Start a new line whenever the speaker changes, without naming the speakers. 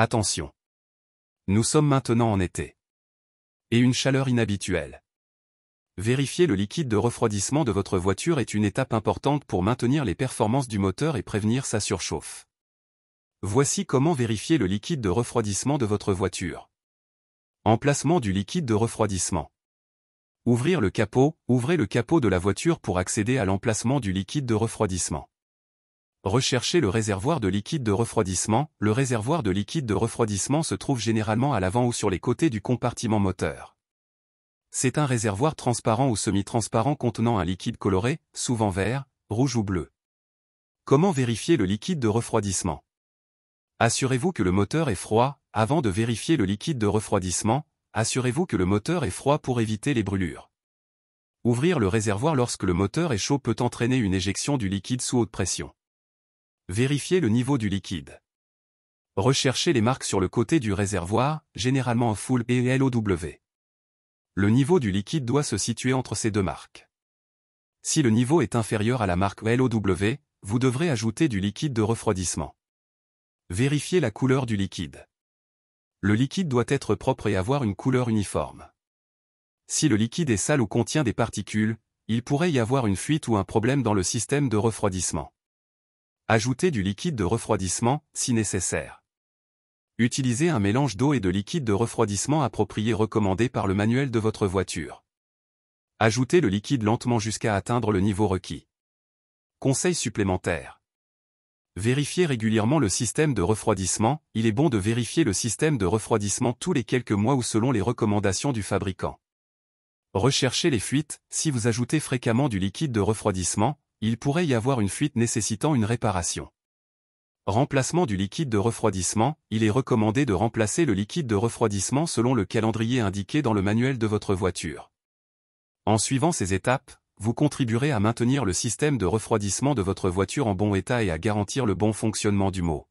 Attention. Nous sommes maintenant en été. Et une chaleur inhabituelle. Vérifier le liquide de refroidissement de votre voiture est une étape importante pour maintenir les performances du moteur et prévenir sa surchauffe. Voici comment vérifier le liquide de refroidissement de votre voiture. Emplacement du liquide de refroidissement. Ouvrir le capot, ouvrez le capot de la voiture pour accéder à l'emplacement du liquide de refroidissement. Recherchez le réservoir de liquide de refroidissement. Le réservoir de liquide de refroidissement se trouve généralement à l'avant ou sur les côtés du compartiment moteur. C'est un réservoir transparent ou semi-transparent contenant un liquide coloré, souvent vert, rouge ou bleu. Comment vérifier le liquide de refroidissement Assurez-vous que le moteur est froid, avant de vérifier le liquide de refroidissement, assurez-vous que le moteur est froid pour éviter les brûlures. Ouvrir le réservoir lorsque le moteur est chaud peut entraîner une éjection du liquide sous haute pression. Vérifiez le niveau du liquide. Recherchez les marques sur le côté du réservoir, généralement en full et LOW. Le niveau du liquide doit se situer entre ces deux marques. Si le niveau est inférieur à la marque LOW, vous devrez ajouter du liquide de refroidissement. Vérifiez la couleur du liquide. Le liquide doit être propre et avoir une couleur uniforme. Si le liquide est sale ou contient des particules, il pourrait y avoir une fuite ou un problème dans le système de refroidissement. Ajoutez du liquide de refroidissement, si nécessaire. Utilisez un mélange d'eau et de liquide de refroidissement approprié recommandé par le manuel de votre voiture. Ajoutez le liquide lentement jusqu'à atteindre le niveau requis. Conseil supplémentaire. Vérifiez régulièrement le système de refroidissement, il est bon de vérifier le système de refroidissement tous les quelques mois ou selon les recommandations du fabricant. Recherchez les fuites, si vous ajoutez fréquemment du liquide de refroidissement, il pourrait y avoir une fuite nécessitant une réparation. Remplacement du liquide de refroidissement, il est recommandé de remplacer le liquide de refroidissement selon le calendrier indiqué dans le manuel de votre voiture. En suivant ces étapes, vous contribuerez à maintenir le système de refroidissement de votre voiture en bon état et à garantir le bon fonctionnement du mot.